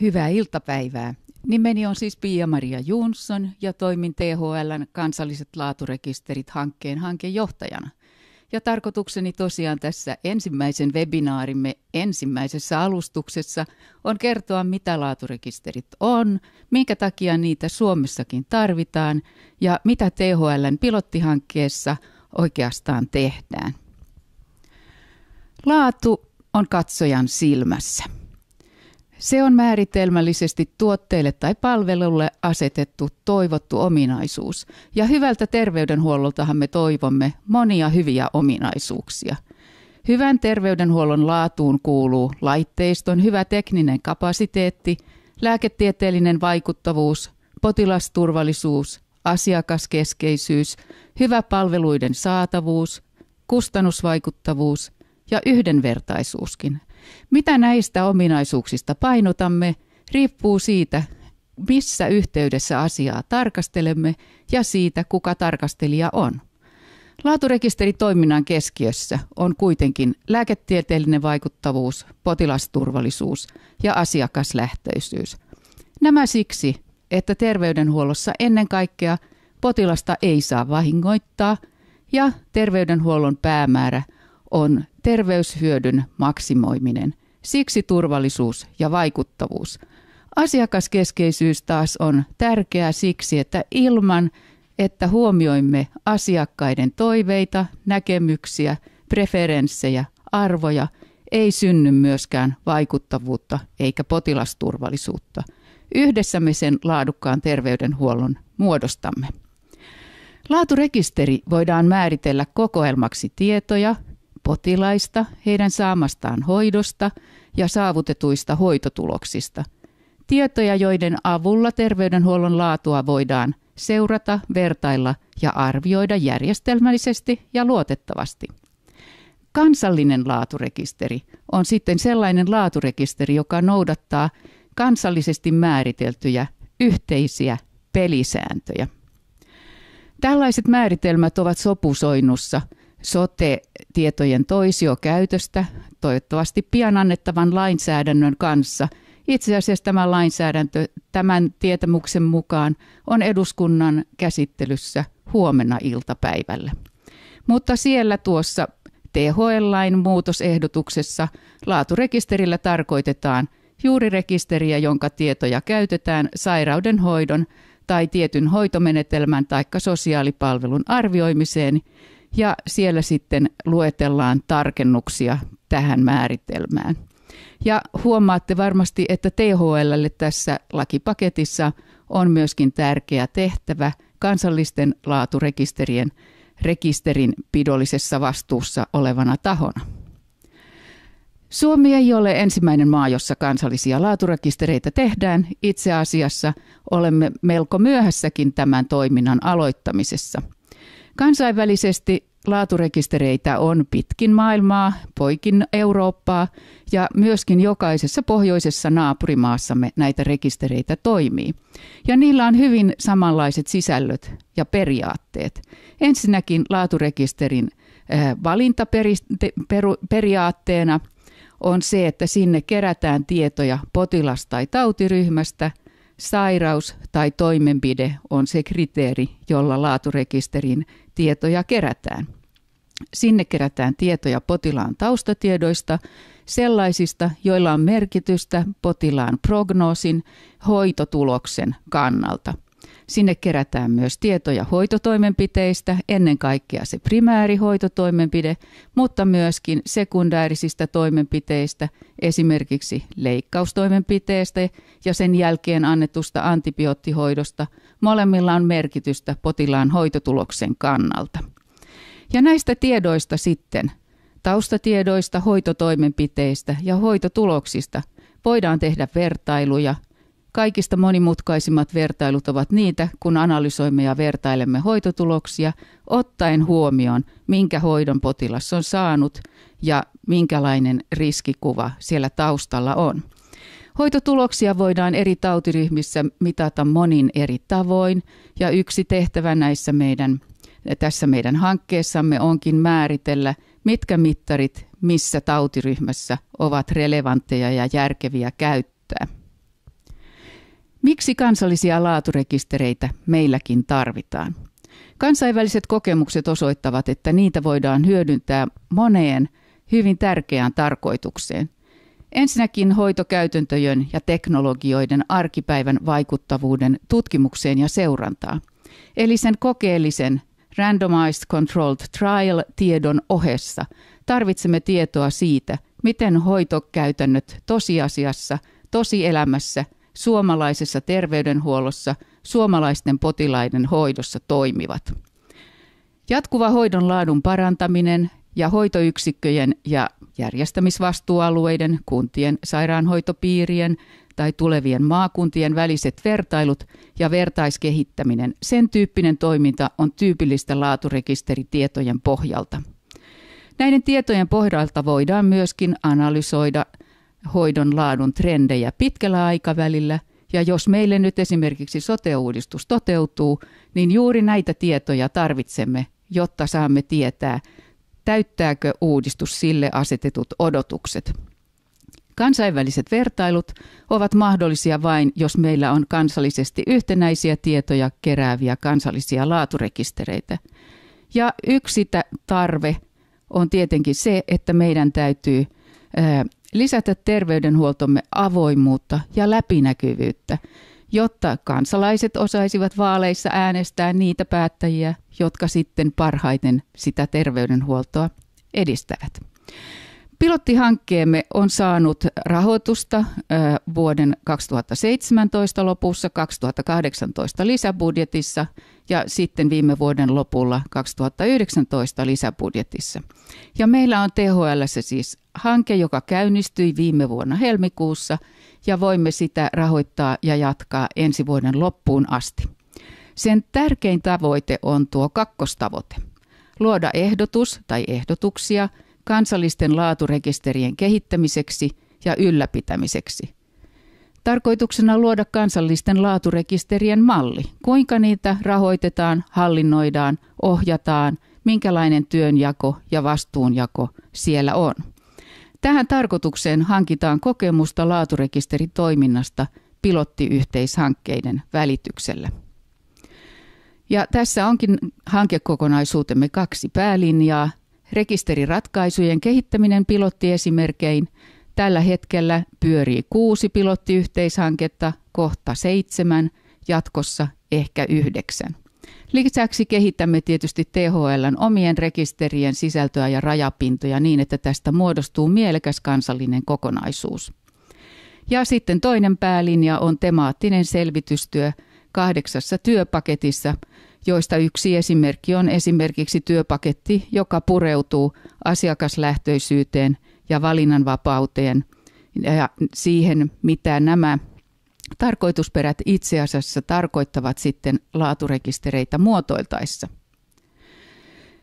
Hyvää iltapäivää. Nimeni on siis Pia-Maria Junsson ja toimin THLn kansalliset laaturekisterit hankkeen hankejohtajana. Ja tarkoitukseni tosiaan tässä ensimmäisen webinaarimme ensimmäisessä alustuksessa on kertoa, mitä laaturekisterit on, minkä takia niitä Suomessakin tarvitaan ja mitä THLn pilottihankkeessa oikeastaan tehdään. Laatu on katsojan silmässä. Se on määritelmällisesti tuotteelle tai palvelulle asetettu toivottu ominaisuus. Ja hyvältä terveydenhuolloltahan me toivomme monia hyviä ominaisuuksia. Hyvän terveydenhuollon laatuun kuuluu laitteiston hyvä tekninen kapasiteetti, lääketieteellinen vaikuttavuus, potilasturvallisuus, asiakaskeskeisyys, hyvä palveluiden saatavuus, kustannusvaikuttavuus – ja yhdenvertaisuuskin. Mitä näistä ominaisuuksista painotamme, riippuu siitä, missä yhteydessä asiaa tarkastelemme ja siitä, kuka tarkastelija on. Laaturekisteritoiminnan keskiössä on kuitenkin lääketieteellinen vaikuttavuus, potilasturvallisuus ja asiakaslähtöisyys. Nämä siksi, että terveydenhuollossa ennen kaikkea potilasta ei saa vahingoittaa ja terveydenhuollon päämäärä on terveyshyödyn maksimoiminen. Siksi turvallisuus ja vaikuttavuus. Asiakaskeskeisyys taas on tärkeää siksi, että ilman, että huomioimme asiakkaiden toiveita, näkemyksiä, preferenssejä, arvoja, ei synny myöskään vaikuttavuutta eikä potilasturvallisuutta. Yhdessä me sen laadukkaan terveydenhuollon muodostamme. Laaturekisteri voidaan määritellä kokoelmaksi tietoja, potilaista, heidän saamastaan hoidosta ja saavutetuista hoitotuloksista. Tietoja, joiden avulla terveydenhuollon laatua voidaan seurata, vertailla ja arvioida järjestelmällisesti ja luotettavasti. Kansallinen laaturekisteri on sitten sellainen laaturekisteri, joka noudattaa kansallisesti määriteltyjä yhteisiä pelisääntöjä. Tällaiset määritelmät ovat sopusoinnussa – sote-tietojen toisiokäytöstä, toivottavasti pian annettavan lainsäädännön kanssa. Itse asiassa tämä lainsäädäntö tämän tietämuksen mukaan on eduskunnan käsittelyssä huomenna iltapäivällä. Mutta siellä tuossa THL-lain muutosehdotuksessa laaturekisterillä tarkoitetaan juuri rekisteriä, jonka tietoja käytetään hoidon tai tietyn hoitomenetelmän tai sosiaalipalvelun arvioimiseen ja siellä sitten luetellaan tarkennuksia tähän määritelmään. Ja huomaatte varmasti, että THL tässä lakipaketissa on myöskin tärkeä tehtävä kansallisten laaturekisterien rekisterin pidollisessa vastuussa olevana tahona. Suomi ei ole ensimmäinen maa, jossa kansallisia laaturekistereitä tehdään. Itse asiassa olemme melko myöhässäkin tämän toiminnan aloittamisessa – Kansainvälisesti laaturekistereitä on pitkin maailmaa, poikin Eurooppaa ja myöskin jokaisessa pohjoisessa naapurimaassamme näitä rekistereitä toimii. Ja niillä on hyvin samanlaiset sisällöt ja periaatteet. Ensinnäkin laaturekisterin eh, valintaperiaatteena on se, että sinne kerätään tietoja potilas- tai tautiryhmästä sairaus tai toimenpide on se kriteeri, jolla laaturekisterin tietoja kerätään. Sinne kerätään tietoja potilaan taustatiedoista, sellaisista, joilla on merkitystä potilaan prognoosin, hoitotuloksen kannalta – Sinne kerätään myös tietoja hoitotoimenpiteistä, ennen kaikkea se hoitotoimenpide, mutta myöskin sekundäärisistä toimenpiteistä, esimerkiksi leikkaustoimenpiteestä ja sen jälkeen annetusta antibioottihoidosta. Molemmilla on merkitystä potilaan hoitotuloksen kannalta. Ja näistä tiedoista sitten, taustatiedoista, hoitotoimenpiteistä ja hoitotuloksista voidaan tehdä vertailuja – Kaikista monimutkaisimmat vertailut ovat niitä, kun analysoimme ja vertailemme hoitotuloksia, ottaen huomioon, minkä hoidon potilas on saanut ja minkälainen riskikuva siellä taustalla on. Hoitotuloksia voidaan eri tautiryhmissä mitata monin eri tavoin, ja yksi tehtävä näissä meidän, tässä meidän hankkeessamme onkin määritellä, mitkä mittarit missä tautiryhmässä ovat relevantteja ja järkeviä käyttää. Miksi kansallisia laaturekistereitä meilläkin tarvitaan? Kansainväliset kokemukset osoittavat, että niitä voidaan hyödyntää moneen hyvin tärkeään tarkoitukseen. Ensinnäkin hoitokäytäntöjen ja teknologioiden arkipäivän vaikuttavuuden tutkimukseen ja seurantaa, eli sen kokeellisen randomized controlled trial tiedon ohessa tarvitsemme tietoa siitä, miten hoitokäytännöt tosiasiassa, tosielämässä – suomalaisessa terveydenhuollossa, suomalaisten potilaiden hoidossa toimivat. Jatkuva hoidon laadun parantaminen ja hoitoyksikköjen ja järjestämisvastuualueiden, kuntien, sairaanhoitopiirien tai tulevien maakuntien väliset vertailut ja vertaiskehittäminen, sen tyyppinen toiminta on tyypillistä laaturekisteritietojen pohjalta. Näiden tietojen pohjalta voidaan myöskin analysoida – hoidon laadun trendejä pitkällä aikavälillä. Ja jos meille nyt esimerkiksi sote-uudistus toteutuu, niin juuri näitä tietoja tarvitsemme, jotta saamme tietää, täyttääkö uudistus sille asetetut odotukset. Kansainväliset vertailut ovat mahdollisia vain, jos meillä on kansallisesti yhtenäisiä tietoja kerääviä kansallisia laaturekistereitä. Ja yksi tarve on tietenkin se, että meidän täytyy lisätä terveydenhuoltomme avoimuutta ja läpinäkyvyyttä, jotta kansalaiset osaisivat vaaleissa äänestää niitä päättäjiä, jotka sitten parhaiten sitä terveydenhuoltoa edistävät. Pilottihankkeemme on saanut rahoitusta vuoden 2017 lopussa, 2018 lisäbudjetissa ja sitten viime vuoden lopulla 2019 lisäbudjetissa. Ja meillä on THL se siis hanke, joka käynnistyi viime vuonna helmikuussa ja voimme sitä rahoittaa ja jatkaa ensi vuoden loppuun asti. Sen tärkein tavoite on tuo kakkostavoite. Luoda ehdotus tai ehdotuksia – kansallisten laaturekisterien kehittämiseksi ja ylläpitämiseksi. Tarkoituksena luoda kansallisten laaturekisterien malli, kuinka niitä rahoitetaan, hallinnoidaan, ohjataan, minkälainen työnjako ja vastuunjako siellä on. Tähän tarkoitukseen hankitaan kokemusta laaturekisteritoiminnasta pilottiyhteishankkeiden välityksellä. Ja tässä onkin hankekokonaisuutemme kaksi päälinjaa, Rekisteriratkaisujen kehittäminen pilottiesimerkein. Tällä hetkellä pyörii kuusi pilottiyhteishanketta, kohta seitsemän, jatkossa ehkä yhdeksän. Lisäksi kehitämme tietysti THLn omien rekisterien sisältöä ja rajapintoja niin, että tästä muodostuu mielekäs kansallinen kokonaisuus. Ja sitten toinen päälinja on temaattinen selvitystyö kahdeksassa työpaketissa – joista yksi esimerkki on esimerkiksi työpaketti, joka pureutuu asiakaslähtöisyyteen ja valinnanvapauteen ja siihen, mitä nämä tarkoitusperät itse asiassa tarkoittavat sitten laaturekistereitä muotoiltaessa.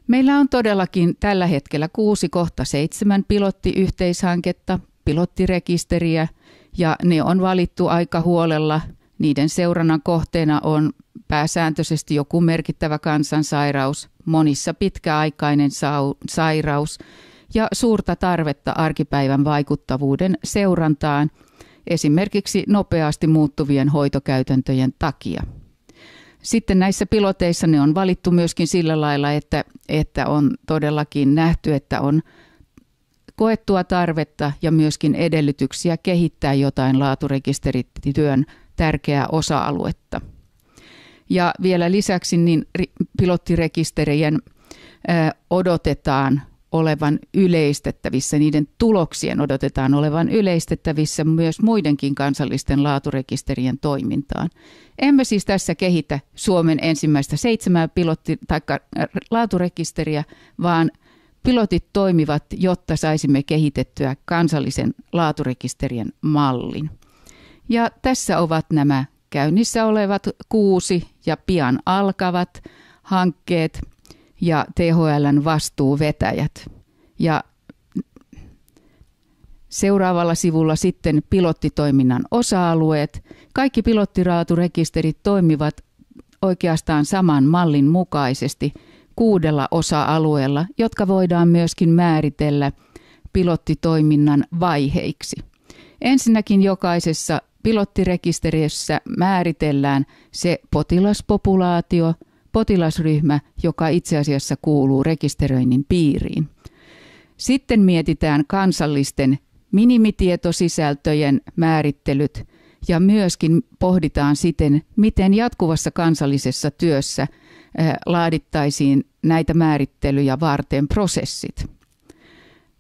Meillä on todellakin tällä hetkellä kuusi kohta seitsemän pilottiyhteishanketta, pilottirekisteriä ja ne on valittu aika huolella. Niiden seurannan kohteena on pääsääntöisesti joku merkittävä kansansairaus, monissa pitkäaikainen sau- sairaus ja suurta tarvetta arkipäivän vaikuttavuuden seurantaan, esimerkiksi nopeasti muuttuvien hoitokäytäntöjen takia. Sitten näissä piloteissa ne on valittu myöskin sillä lailla, että, että on todellakin nähty, että on koettua tarvetta ja myöskin edellytyksiä kehittää jotain laaturekisterityön tärkeää osa-aluetta. Ja vielä lisäksi niin pilottirekisterien odotetaan olevan yleistettävissä, niiden tuloksien odotetaan olevan yleistettävissä myös muidenkin kansallisten laaturekisterien toimintaan. Emme siis tässä kehitä Suomen ensimmäistä seitsemää pilotti- tai laaturekisteriä, vaan pilotit toimivat, jotta saisimme kehitettyä kansallisen laaturekisterien mallin. Ja tässä ovat nämä käynnissä olevat kuusi ja pian alkavat hankkeet ja THLn vastuuvetäjät. Ja Seuraavalla sivulla sitten pilottitoiminnan osa-alueet. Kaikki pilottiraaturekisterit toimivat oikeastaan saman mallin mukaisesti kuudella osa-alueella, jotka voidaan myöskin määritellä pilottitoiminnan vaiheiksi. Ensinnäkin jokaisessa pilottirekisterissä määritellään se potilaspopulaatio, potilasryhmä, joka itse asiassa kuuluu rekisteröinnin piiriin. Sitten mietitään kansallisten minimitietosisältöjen määrittelyt ja myöskin pohditaan siten, miten jatkuvassa kansallisessa työssä laadittaisiin näitä määrittelyjä varten prosessit.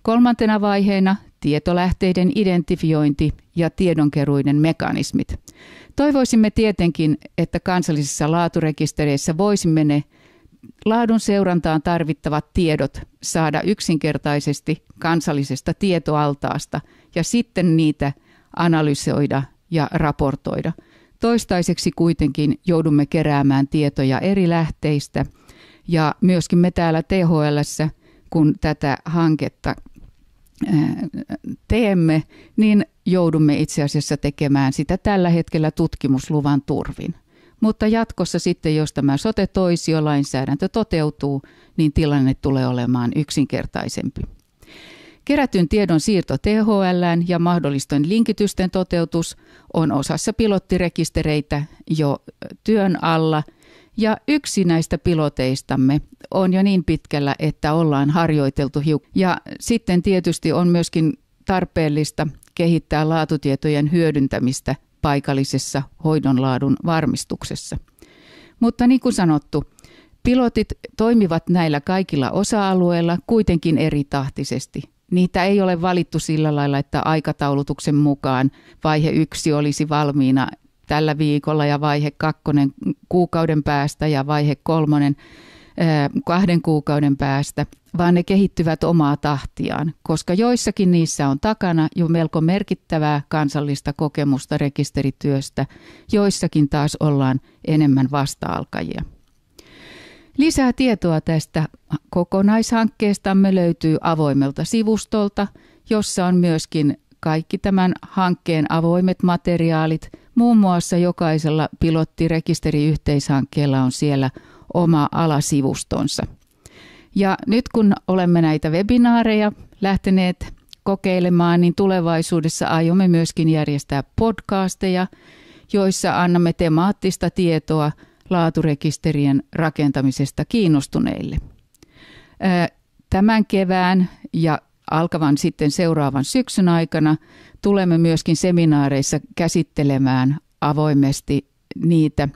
Kolmantena vaiheena tietolähteiden identifiointi ja tiedonkeruiden mekanismit. Toivoisimme tietenkin, että kansallisissa laaturekistereissä voisimme ne laadun seurantaan tarvittavat tiedot saada yksinkertaisesti kansallisesta tietoaltaasta ja sitten niitä analysoida ja raportoida. Toistaiseksi kuitenkin joudumme keräämään tietoja eri lähteistä ja myöskin me täällä THL, kun tätä hanketta teemme, niin joudumme itse asiassa tekemään sitä tällä hetkellä tutkimusluvan turvin. Mutta jatkossa sitten, jos tämä sote lainsäädäntö toteutuu, niin tilanne tulee olemaan yksinkertaisempi. Kerätyn tiedon siirto THL ja mahdollisten linkitysten toteutus on osassa pilottirekistereitä jo työn alla – ja yksi näistä piloteistamme on jo niin pitkällä, että ollaan harjoiteltu hiukan. Ja sitten tietysti on myöskin tarpeellista kehittää laatutietojen hyödyntämistä paikallisessa hoidonlaadun varmistuksessa. Mutta niin kuin sanottu, pilotit toimivat näillä kaikilla osa-alueilla kuitenkin eri tahtisesti. Niitä ei ole valittu sillä lailla, että aikataulutuksen mukaan vaihe yksi olisi valmiina tällä viikolla ja vaihe kakkonen kuukauden päästä ja vaihe kolmonen kahden kuukauden päästä, vaan ne kehittyvät omaa tahtiaan, koska joissakin niissä on takana jo melko merkittävää kansallista kokemusta rekisterityöstä, joissakin taas ollaan enemmän vasta-alkajia. Lisää tietoa tästä kokonaishankkeestamme löytyy avoimelta sivustolta, jossa on myöskin kaikki tämän hankkeen avoimet materiaalit, muun muassa jokaisella pilottirekisteriyhteishankkeella on siellä oma alasivustonsa. Ja nyt kun olemme näitä webinaareja lähteneet kokeilemaan, niin tulevaisuudessa aiomme myöskin järjestää podcasteja, joissa annamme temaattista tietoa laaturekisterien rakentamisesta kiinnostuneille. Tämän kevään ja alkavan sitten seuraavan syksyn aikana tulemme myöskin seminaareissa käsittelemään avoimesti niitä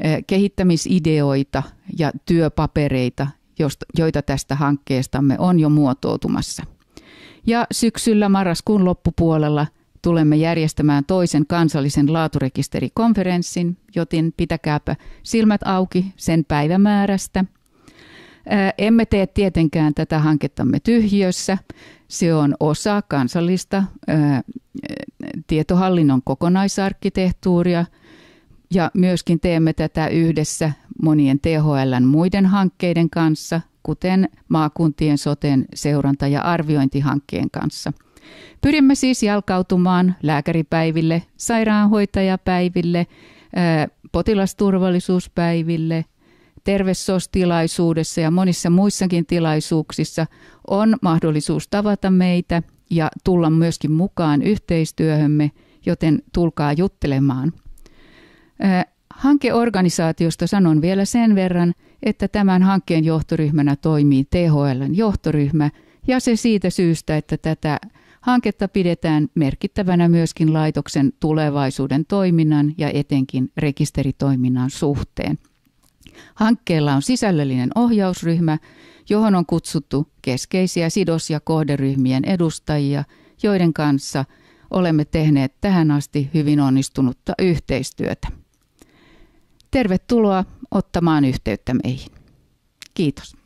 eh, kehittämisideoita ja työpapereita, joita tästä hankkeestamme on jo muotoutumassa. Ja syksyllä marraskuun loppupuolella tulemme järjestämään toisen kansallisen laaturekisterikonferenssin, joten pitäkääpä silmät auki sen päivämäärästä – emme tee tietenkään tätä hankettamme tyhjössä. Se on osa kansallista tietohallinnon kokonaisarkkitehtuuria ja myöskin teemme tätä yhdessä monien THLn muiden hankkeiden kanssa, kuten maakuntien soten seuranta- ja arviointihankkeen kanssa. Pyrimme siis jalkautumaan lääkäripäiville, sairaanhoitajapäiville, potilasturvallisuuspäiville, tervesostilaisuudessa ja monissa muissakin tilaisuuksissa on mahdollisuus tavata meitä ja tulla myöskin mukaan yhteistyöhömme, joten tulkaa juttelemaan. Hankeorganisaatiosta sanon vielä sen verran, että tämän hankkeen johtoryhmänä toimii THLn johtoryhmä ja se siitä syystä, että tätä hanketta pidetään merkittävänä myöskin laitoksen tulevaisuuden toiminnan ja etenkin rekisteritoiminnan suhteen – Hankkeella on sisällöllinen ohjausryhmä, johon on kutsuttu keskeisiä sidos- ja kohderyhmien edustajia, joiden kanssa olemme tehneet tähän asti hyvin onnistunutta yhteistyötä. Tervetuloa ottamaan yhteyttä meihin. Kiitos.